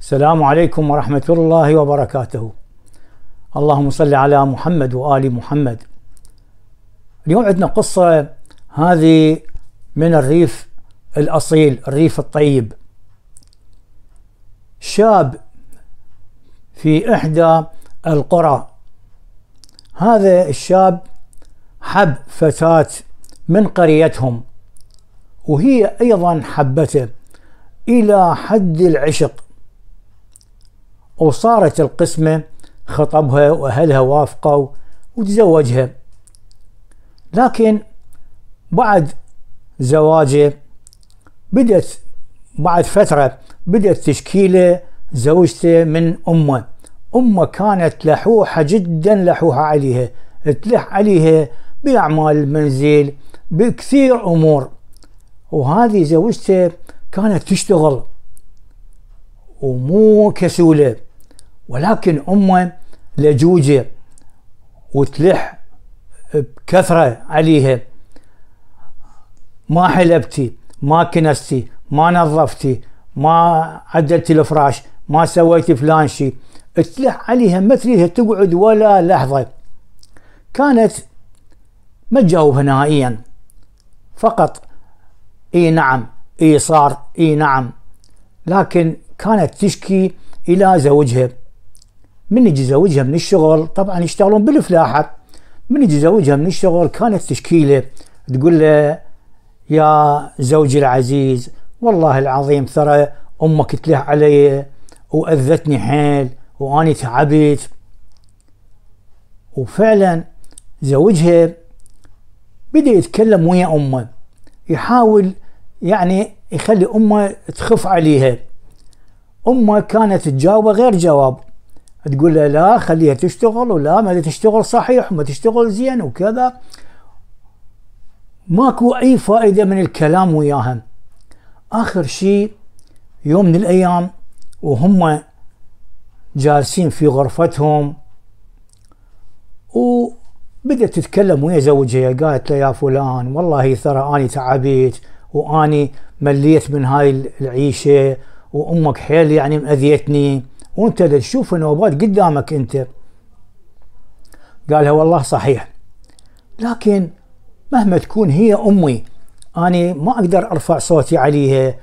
السلام عليكم ورحمة الله وبركاته اللهم صل على محمد وآل محمد اليوم عندنا قصة هذه من الريف الأصيل الريف الطيب شاب في إحدى القرى هذا الشاب حب فتاة من قريتهم وهي أيضا حبته إلى حد العشق وصارت القسمة خطبها وأهلها وافقوا وتزوجها لكن بعد زواجه بدأت بعد فترة بدأت تشكيله زوجته من أمه أمه كانت لحوحة جدا لحوحة عليها تلح عليها بأعمال المنزل بكثير أمور وهذه زوجته كانت تشتغل ومو كسولة ولكن أمه لجوجة وتلح بكثرة عليها ما حلبتي ما كنستي ما نظفتي ما عدلتي الفراش ما سويتي فلان شيء تلح عليها ما تريدها تقعد ولا لحظة كانت ما تجاوبها نهائيا فقط اي نعم اي صار اي نعم لكن كانت تشكي الى زوجها من يجي يزوجها من الشغل طبعا يشتغلون بالفلاحة من يجي يزوجها من الشغل كانت تشكيله تقول له يا زوجي العزيز والله العظيم ترى امك تله علي واذتني حيل واني تعبت وفعلا زوجها بدا يتكلم ويا امه يحاول يعني يخلي امه تخف عليها امه كانت تجاوبه غير جواب تقول له لا خليها تشتغل ولا ما تشتغل صحيح وما تشتغل زين وكذا ماكو اي فائده من الكلام وياهم اخر شيء يوم من الايام وهم جالسين في غرفتهم وبدت تتكلم ويا زوجها قالت له يا فلان والله ترى اني تعبت واني مليت من هاي العيشه وامك حيل يعني مأذيتني وانت تشوف نوبات قدامك انت قالها والله صحيح لكن مهما تكون هي امي اني ما اقدر ارفع صوتي عليها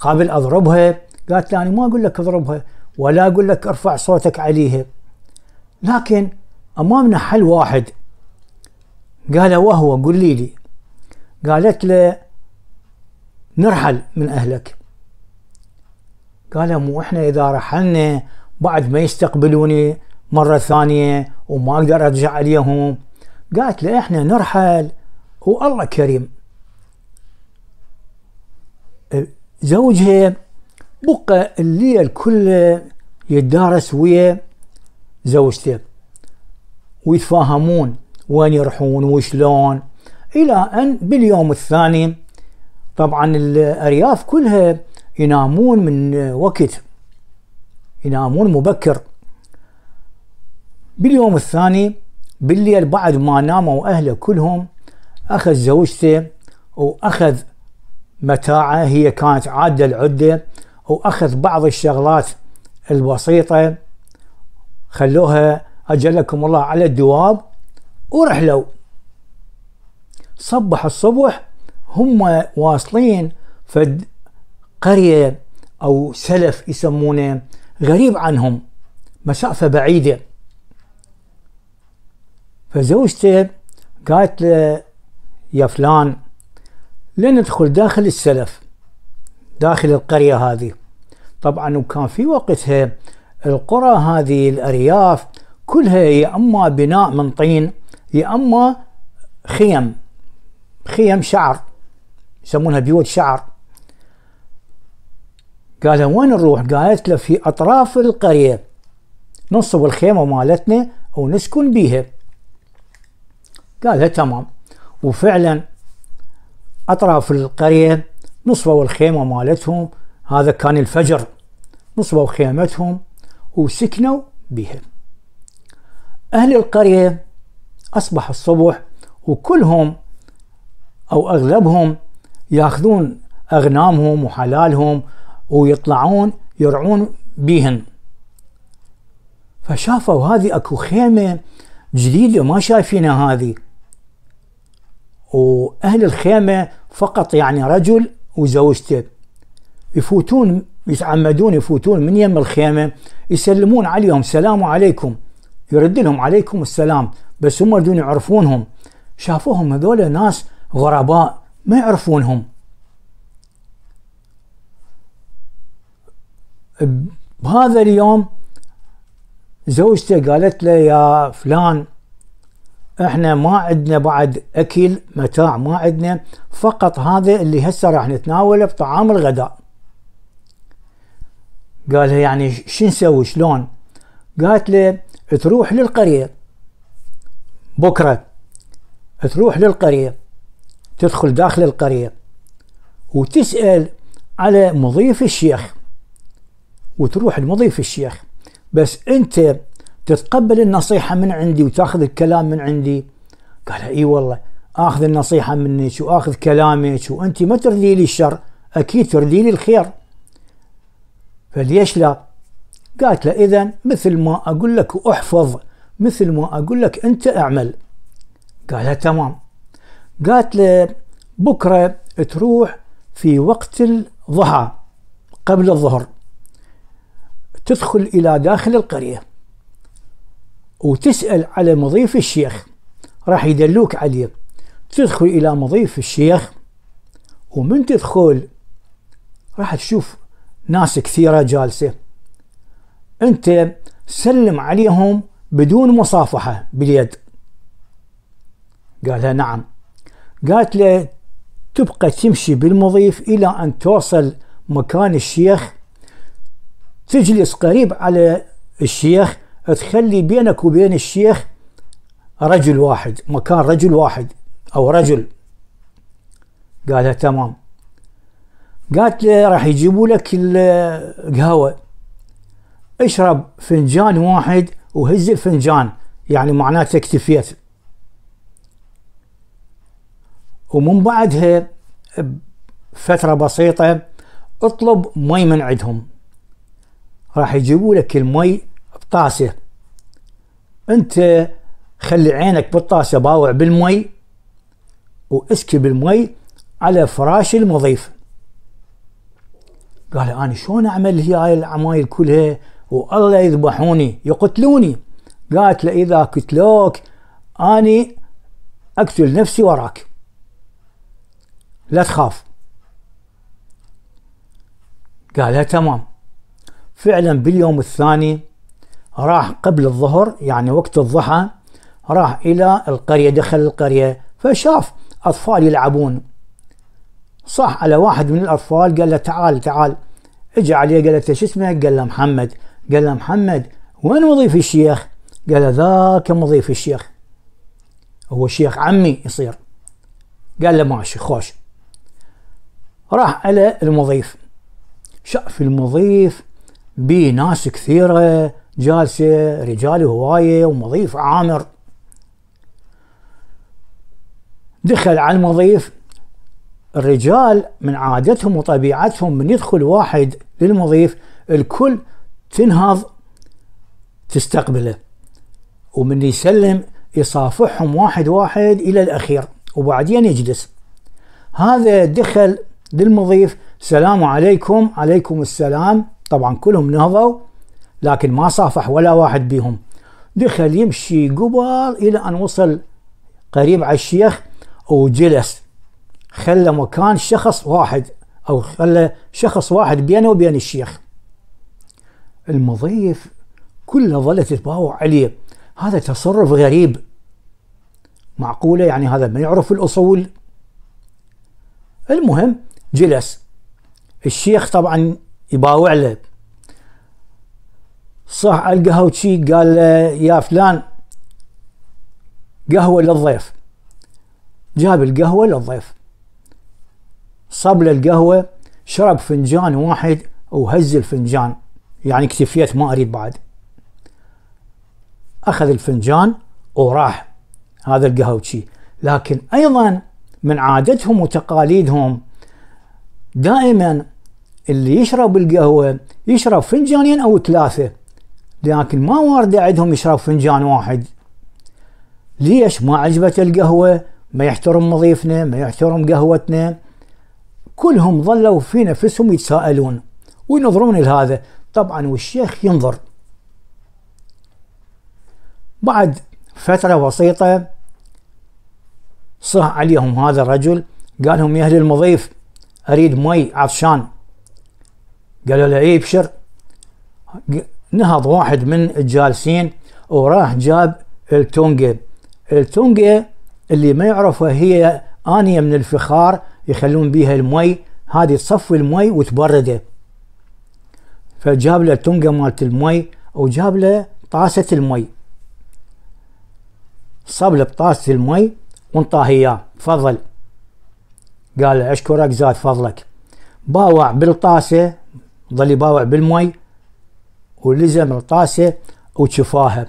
قابل اضربها قالت له انا ما اقول لك اضربها ولا اقول لك ارفع صوتك عليها لكن امامنا حل واحد قال وهو قولي لي لي قالت له نرحل من اهلك قال مو احنا اذا رحلنا بعد ما يستقبلوني مرة ثانية وما أقدر أرجع عليهم قالت له إحنا نرحل والله كريم زوجها بقى الليل كله يتدارس ويا زوجته ويتفاهمون وين يروحون وشلون الى ان باليوم الثاني طبعا الارياف كلها ينامون من وقت ينامون مبكر باليوم الثاني بالليل بعد ما ناموا أهله كلهم أخذ زوجته وأخذ متاعه هي كانت عادة العدة وأخذ بعض الشغلات البسيطة خلوها أجلكم الله على الدواب ورحلوا صبح الصبح هم واصلين فد قرية أو سلف يسمونه غريب عنهم مسافة بعيدة فزوجته قالت له يا فلان لندخل داخل السلف داخل القرية هذه طبعا وكان في وقتها القرى هذه الأرياف كلها يا أما بناء من طين يا أما خيم خيم شعر يسمونها بيوت شعر قال وين نروح؟ قالت له في أطراف القرية نصب الخيمة مالتنا ونسكن بيها قالها تمام وفعلا أطراف القرية نصبوا الخيمة مالتهم هذا كان الفجر نصبوا خيمتهم وسكنوا بها أهل القرية أصبح الصبح وكلهم أو أغلبهم ياخذون أغنامهم وحلالهم ويطلعون يرعون بيهن فشافوا هذه اكو خيمه جديده ما شايفينها هذه واهل الخيمه فقط يعني رجل وزوجته يفوتون يتعمدون يفوتون من يم الخيمه يسلمون عليهم سلام عليكم يرد لهم عليكم السلام بس هم يريدون يعرفونهم شافوهم هذول ناس غرباء ما يعرفونهم بهذا اليوم زوجته قالت له يا فلان احنا ما عندنا بعد اكل متاع ما عندنا فقط هذا اللي هسه راح نتناوله بطعام الغداء قال يعني شو نسوي شلون قالت له تروح للقريه بكره تروح للقريه تدخل داخل القريه وتسال على مضيف الشيخ وتروح المضيف الشيخ بس انت تتقبل النصيحة من عندي وتاخذ الكلام من عندي قال اي والله اخذ النصيحة منك واخذ كلامك وانت ما تردي لي الشر اكيد تردي لي الخير فليش لا قالت له اذا مثل ما اقول لك احفظ مثل ما اقول لك انت اعمل قال تمام قالت له بكره تروح في وقت الضحى قبل الظهر تدخل إلى داخل القرية وتسأل على مضيف الشيخ راح يدلوك عليه تدخل إلى مضيف الشيخ ومن تدخل راح تشوف ناس كثيرة جالسة أنت سلم عليهم بدون مصافحة باليد قالها نعم قالت له تبقى تمشي بالمضيف إلى أن توصل مكان الشيخ تجلس قريب على الشيخ تخلي بينك وبين الشيخ رجل واحد مكان رجل واحد أو رجل قالها تمام قالت له راح يجيبوا لك القهوة اشرب فنجان واحد وهز الفنجان يعني معناته اكتفيت ومن بعدها بفترة بسيطة اطلب مي من عندهم راح يجيبوا لك المي بطاسه انت خلي عينك بالطاسه باوع بالمي واسكب المي على فراش المضيف قال انا شلون اعمل هي هاي العمايل كلها والله يذبحوني يقتلوني قالت له اذا قتلوك اني اقتل نفسي وراك لا تخاف قال تمام فعلا باليوم الثاني راح قبل الظهر يعني وقت الضحى راح إلى القرية دخل القرية فشاف أطفال يلعبون صح على واحد من الأطفال قال له تعال تعال اجى عليه قال له شو اسمك قال له محمد قال له محمد وين مضيف الشيخ قال له ذاك مضيف الشيخ هو شيخ عمي يصير قال له ماشي خوش راح على المضيف شاف المضيف بي ناس كثيرة جالسة رجال هواية ومضيف عامر دخل على المضيف الرجال من عادتهم وطبيعتهم من يدخل واحد للمضيف الكل تنهض تستقبله ومن يسلم يصافحهم واحد واحد إلى الأخير وبعدين يجلس هذا دخل للمضيف السلام عليكم عليكم السلام طبعا كلهم نهضوا لكن ما صافح ولا واحد بيهم دخل يمشي قبل إلى أن وصل قريب على الشيخ وجلس خلى مكان شخص واحد أو خلى شخص واحد بينه وبين الشيخ المضيف كله ظلت تتباوع عليه هذا تصرف غريب معقولة يعني هذا ما يعرف الأصول المهم جلس الشيخ طبعا يباوع له صح شي قال له يا فلان قهوة للضيف جاب القهوة للضيف صب له القهوة شرب فنجان واحد وهز الفنجان يعني اكتفيت ما أريد بعد أخذ الفنجان وراح هذا القهوتشي لكن أيضا من عادتهم وتقاليدهم دائما اللي يشرب القهوة يشرب فنجانين أو ثلاثة لكن ما وارد عندهم يشرب فنجان واحد ليش ما عجبت القهوة ما يحترم مضيفنا ما يحترم قهوتنا كلهم ظلوا في نفسهم يتساءلون وينظرون لهذا طبعا والشيخ ينظر بعد فترة بسيطة صح عليهم هذا الرجل قال لهم يا أهل المضيف أريد مي عطشان قالوا له ايه ابشر نهض واحد من الجالسين وراح جاب التونجة التونجة اللي ما يعرفها هي آنية من الفخار يخلون بيها المي هذه تصفي المي وتبرده فجاب له التونجة مالت المي وجاب له طاسة المي صب له بطاسة المي وانطاه اياه تفضل قال اشكرك زاد فضلك باوع بالطاسة ظل يباوع بالمي ولزم الطاسه وشفاها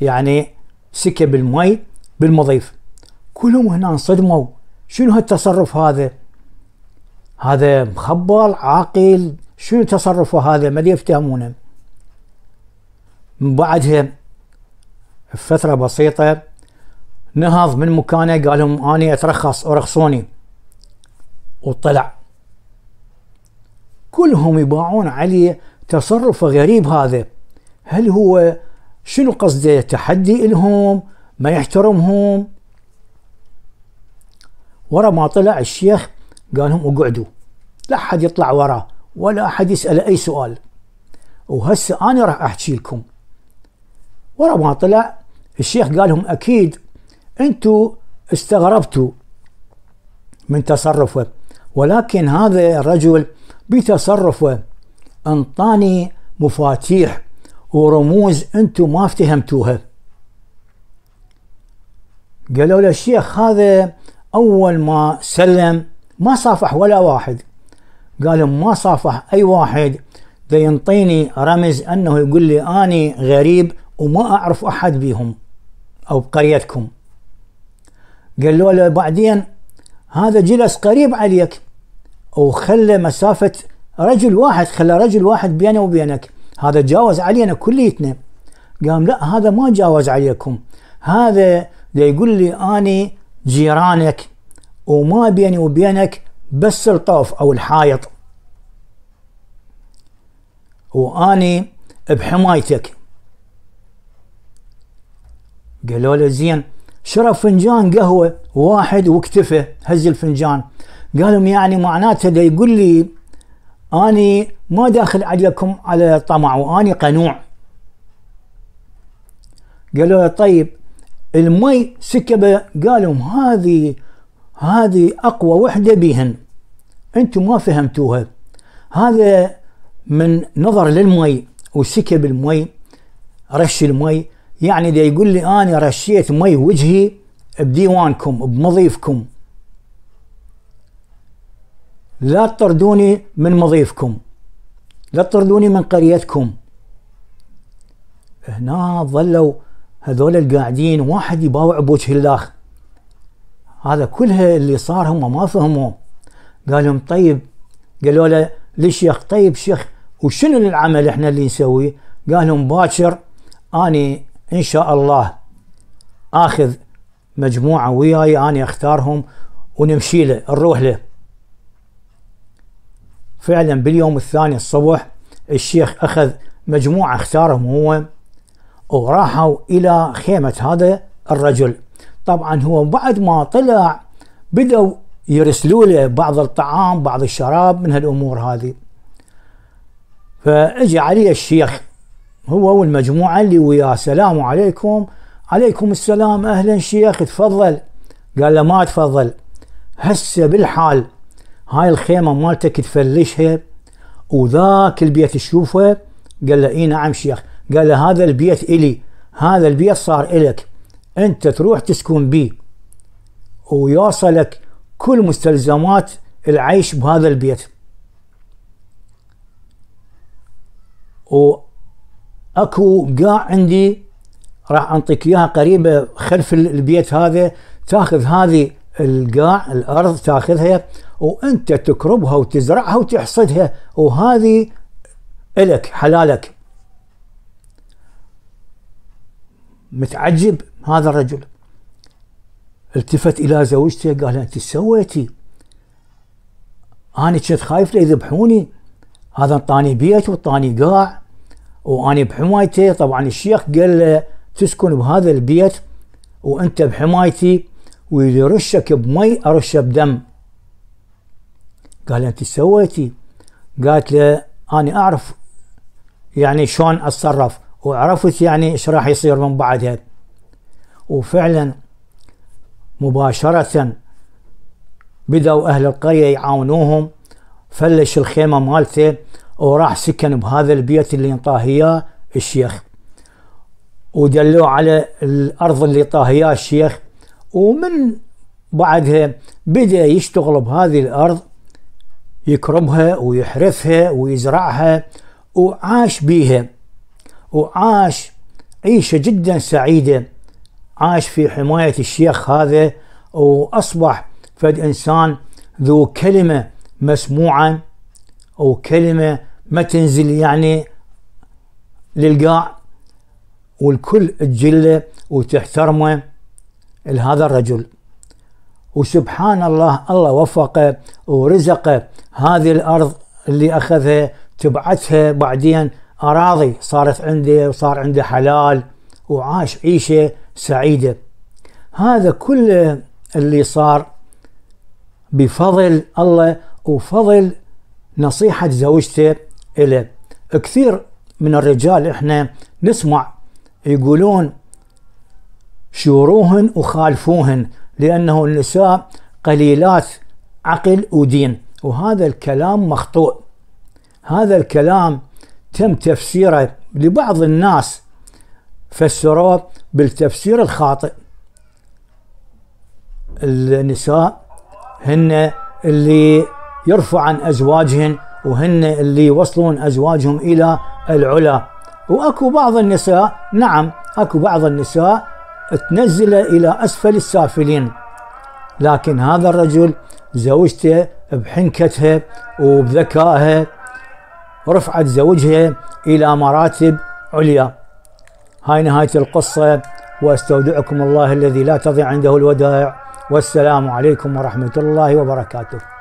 يعني سكب المي بالمضيف كلهم هنا انصدموا شنو هالتصرف هذا هذا مخبل عاقل شنو تصرفه هذا ما يفتهمونه من بعدها بفترة بسيطة نهض من مكانه قال لهم أترخص أرخصوني وطلع كلهم يباعون عليه تصرف غريب هذا هل هو شنو قصده تحدي إلهم ما يحترمهم ورا ما طلع الشيخ قالهم اقعدوا لا أحد يطلع وراه ولا أحد يسأل أي سؤال وهسه أنا راح أحكي لكم ورا ما طلع الشيخ قالهم أكيد انتم استغربتوا من تصرفه ولكن هذا الرجل بتصرفه انطاني مفاتيح ورموز انتو ما افتهمتوها قالوا له الشيخ هذا اول ما سلم ما صافح ولا واحد قال ما صافح اي واحد ده ينطيني رمز انه يقول لي اني غريب وما اعرف احد بيهم او بقريتكم قالوا له بعدين هذا جلس قريب عليك وخلى مسافة رجل واحد خلى رجل واحد بينه وبينك هذا تجاوز علينا كليتنا قام لا هذا ما تجاوز عليكم هذا دا يقول لي أني جيرانك وما بيني وبينك بس الطوف أو الحائط وأني بحمايتك قالوا له زين شرب فنجان قهوة واحد واكتفى هز الفنجان قالهم يعني معناته ده يقول لي أني ما داخل عليكم على طمع وأني قنوع قالوا طيب المي سكبة قالوا هذه هذه أقوى وحدة بيهن أنتم ما فهمتوها هذا من نظر للمي وسكب المي رش المي يعني دا يقول لي أنا رشيت مي وجهي بديوانكم بمضيفكم لا تطردوني من مضيفكم لا تطردوني من قريتكم هنا ظلوا هذول القاعدين واحد يباوع بوجه الله هذا كلها اللي صار هم ما فهموا قالهم طيب قالوا له للشيخ طيب شيخ وشنو العمل احنا اللي نسويه قالهم باكر اني ان شاء الله اخذ مجموعه وياي اني اختارهم ونمشي له نروح له فعلا باليوم الثاني الصبح الشيخ أخذ مجموعة اختارهم هو وراحوا إلى خيمة هذا الرجل طبعا هو بعد ما طلع بدأوا يرسلوا له بعض الطعام بعض الشراب من هالأمور هذه فاجى علي الشيخ هو والمجموعة اللي وياه سلام عليكم عليكم السلام أهلا شيخ تفضل قال له ما تفضل هسه بالحال هاي الخيمه مالتك تفلشها وذاك البيت تشوفه قال له اي نعم شيخ قال له هذا البيت الي هذا البيت صار الك انت تروح تسكن بيه ويوصلك كل مستلزمات العيش بهذا البيت واكو قاع عندي راح انطيك اياها قريبه خلف البيت هذا تاخذ هذه القاع الارض تاخذها وانت تكربها وتزرعها وتحصدها وهذه الك حلالك متعجب هذا الرجل التفت الى زوجته قال انت ايش سويتي؟ انا كنت خايف يذبحوني هذا انطاني بيت وانطاني قاع واني بحمايته طبعا الشيخ قال له تسكن بهذا البيت وانت بحمايتي واذا رشك بمي ارشه بدم قال انت سويتي قالت له انا اعرف يعني شلون اتصرف وعرفت يعني ايش راح يصير من بعدها وفعلا مباشرة بدأوا أهل القرية يعاونوهم فلش الخيمة مالته وراح سكن بهذا البيت اللي انطاه اياه الشيخ ودلوه على الأرض اللي طاه اياه الشيخ ومن بعدها بدأ يشتغل بهذه الأرض يكرمها ويحرثها ويزرعها وعاش بيها وعاش عيشة جدا سعيدة عاش في حماية الشيخ هذا وأصبح فد إنسان ذو كلمة مسموعة أو كلمة ما تنزل يعني للقاع والكل تجله وتحترمه لهذا الرجل وسبحان الله الله وفقه ورزقه هذه الارض اللي اخذها تبعتها بعدين اراضي صارت عنده وصار عنده حلال وعاش عيشه سعيده هذا كله اللي صار بفضل الله وفضل نصيحه زوجته له كثير من الرجال احنا نسمع يقولون شوروهن وخالفوهن لانه النساء قليلات عقل ودين وهذا الكلام مخطوء هذا الكلام تم تفسيره لبعض الناس فسروه بالتفسير الخاطئ النساء هن اللي يرفع عن ازواجهن وهن اللي يوصلون ازواجهم الى العلا واكو بعض النساء نعم اكو بعض النساء تنزل الى اسفل السافلين لكن هذا الرجل زوجته بحنكتها وبذكائها رفعت زوجها إلى مراتب عليا هاي نهاية القصة واستودعكم الله الذي لا تضيع عنده الودائع والسلام عليكم ورحمة الله وبركاته